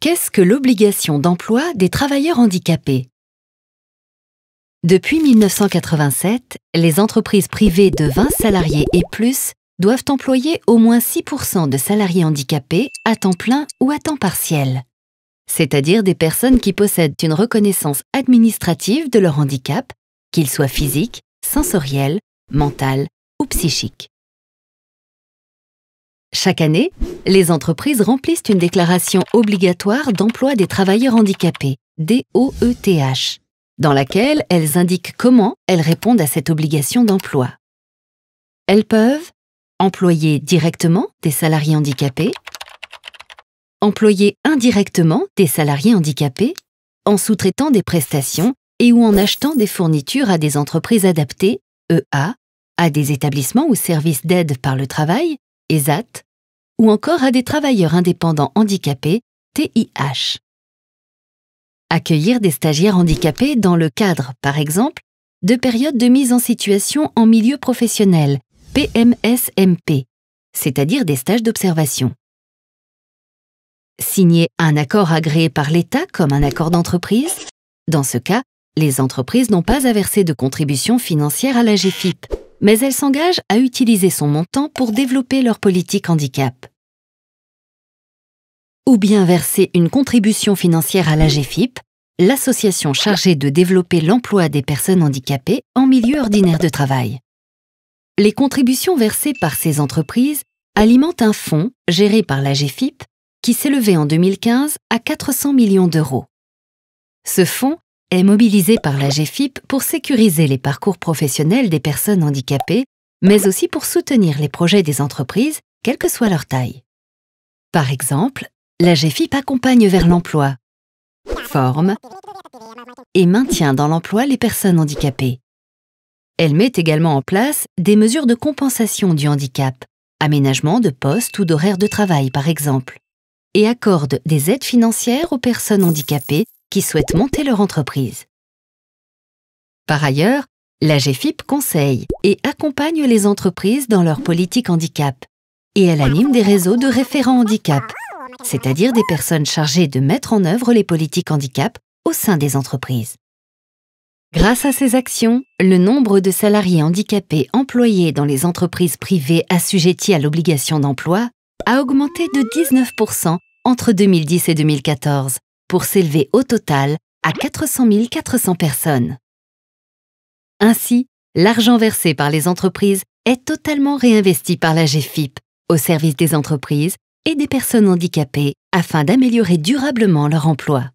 Qu'est-ce que l'obligation d'emploi des travailleurs handicapés Depuis 1987, les entreprises privées de 20 salariés et plus doivent employer au moins 6% de salariés handicapés à temps plein ou à temps partiel, c'est-à-dire des personnes qui possèdent une reconnaissance administrative de leur handicap, qu'il soit physique, sensoriel, mental ou psychique. Chaque année, les entreprises remplissent une déclaration obligatoire d'emploi des travailleurs handicapés, DOETH, dans laquelle elles indiquent comment elles répondent à cette obligation d'emploi. Elles peuvent employer directement des salariés handicapés, employer indirectement des salariés handicapés, en sous-traitant des prestations et ou en achetant des fournitures à des entreprises adaptées, EA, à des établissements ou services d'aide par le travail, ESAT, ou encore à des travailleurs indépendants handicapés, TIH. Accueillir des stagiaires handicapés dans le cadre, par exemple, de périodes de mise en situation en milieu professionnel, PMSMP, c'est-à-dire des stages d'observation. Signer un accord agréé par l'État comme un accord d'entreprise. Dans ce cas, les entreprises n'ont pas à verser de contribution financière à la GFIP mais elles s'engage à utiliser son montant pour développer leur politique handicap. Ou bien verser une contribution financière à l'AGFIP, l'association chargée de développer l'emploi des personnes handicapées en milieu ordinaire de travail. Les contributions versées par ces entreprises alimentent un fonds géré par l'AGFIP qui s'élevait en 2015 à 400 millions d'euros. Ce fonds est mobilisée par la GFIP pour sécuriser les parcours professionnels des personnes handicapées, mais aussi pour soutenir les projets des entreprises, quelle que soit leur taille. Par exemple, la GFIP accompagne vers l'emploi, forme et maintient dans l'emploi les personnes handicapées. Elle met également en place des mesures de compensation du handicap, aménagement de postes ou d'horaires de travail par exemple, et accorde des aides financières aux personnes handicapées qui souhaitent monter leur entreprise. Par ailleurs, la GFIP conseille et accompagne les entreprises dans leur politique handicap et elle anime des réseaux de référents handicap, c'est-à-dire des personnes chargées de mettre en œuvre les politiques handicap au sein des entreprises. Grâce à ces actions, le nombre de salariés handicapés employés dans les entreprises privées assujetties à l'obligation d'emploi a augmenté de 19% entre 2010 et 2014, pour s'élever au total à 400 400 personnes. Ainsi, l'argent versé par les entreprises est totalement réinvesti par la GFIP au service des entreprises et des personnes handicapées afin d'améliorer durablement leur emploi.